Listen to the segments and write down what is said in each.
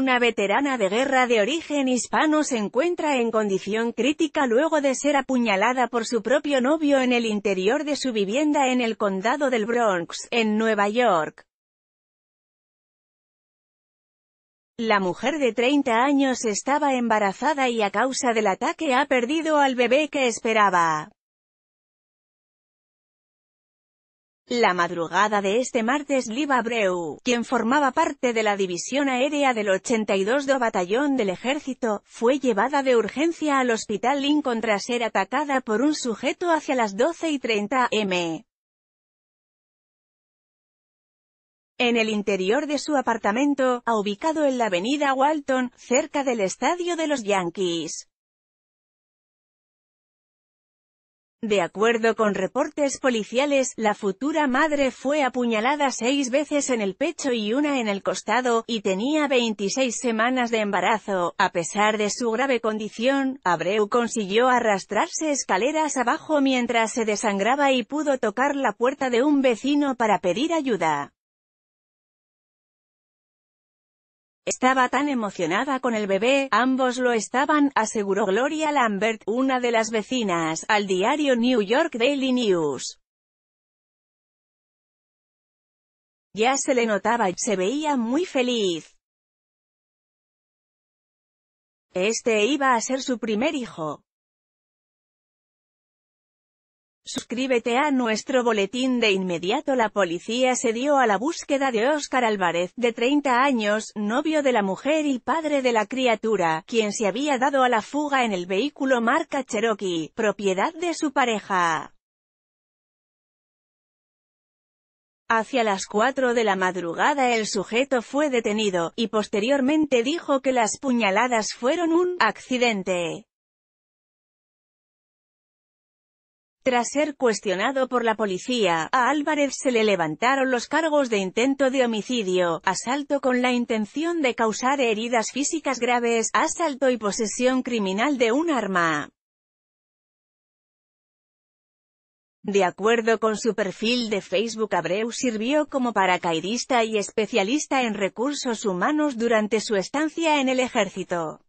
una veterana de guerra de origen hispano se encuentra en condición crítica luego de ser apuñalada por su propio novio en el interior de su vivienda en el condado del Bronx, en Nueva York. La mujer de 30 años estaba embarazada y a causa del ataque ha perdido al bebé que esperaba. La madrugada de este martes Liva Abreu, quien formaba parte de la División Aérea del 82 de Batallón del Ejército, fue llevada de urgencia al Hospital Lincoln tras ser atacada por un sujeto hacia las 12 y 30 m. En el interior de su apartamento, ubicado en la avenida Walton, cerca del estadio de los Yankees. De acuerdo con reportes policiales, la futura madre fue apuñalada seis veces en el pecho y una en el costado, y tenía 26 semanas de embarazo. A pesar de su grave condición, Abreu consiguió arrastrarse escaleras abajo mientras se desangraba y pudo tocar la puerta de un vecino para pedir ayuda. Estaba tan emocionada con el bebé, ambos lo estaban, aseguró Gloria Lambert, una de las vecinas, al diario New York Daily News. Ya se le notaba y se veía muy feliz. Este iba a ser su primer hijo. Suscríbete a nuestro boletín de inmediato. La policía se dio a la búsqueda de Óscar Álvarez, de 30 años, novio de la mujer y padre de la criatura, quien se había dado a la fuga en el vehículo marca Cherokee, propiedad de su pareja. Hacia las 4 de la madrugada el sujeto fue detenido, y posteriormente dijo que las puñaladas fueron un «accidente». Tras ser cuestionado por la policía, a Álvarez se le levantaron los cargos de intento de homicidio, asalto con la intención de causar heridas físicas graves, asalto y posesión criminal de un arma. De acuerdo con su perfil de Facebook Abreu sirvió como paracaidista y especialista en recursos humanos durante su estancia en el ejército.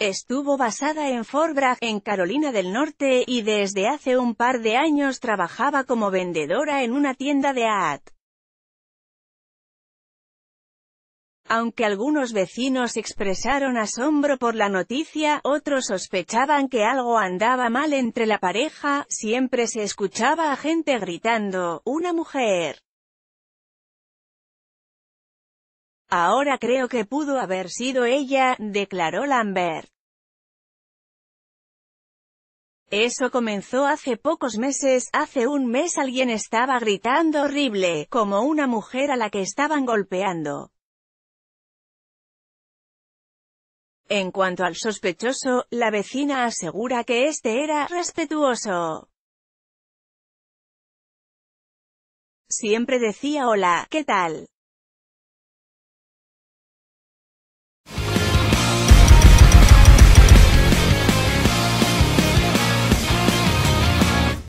Estuvo basada en Fort Bragg, en Carolina del Norte, y desde hace un par de años trabajaba como vendedora en una tienda de AAT. Aunque algunos vecinos expresaron asombro por la noticia, otros sospechaban que algo andaba mal entre la pareja, siempre se escuchaba a gente gritando, ¡una mujer! Ahora creo que pudo haber sido ella, declaró Lambert. Eso comenzó hace pocos meses, hace un mes alguien estaba gritando horrible, como una mujer a la que estaban golpeando. En cuanto al sospechoso, la vecina asegura que este era respetuoso. Siempre decía hola, ¿qué tal?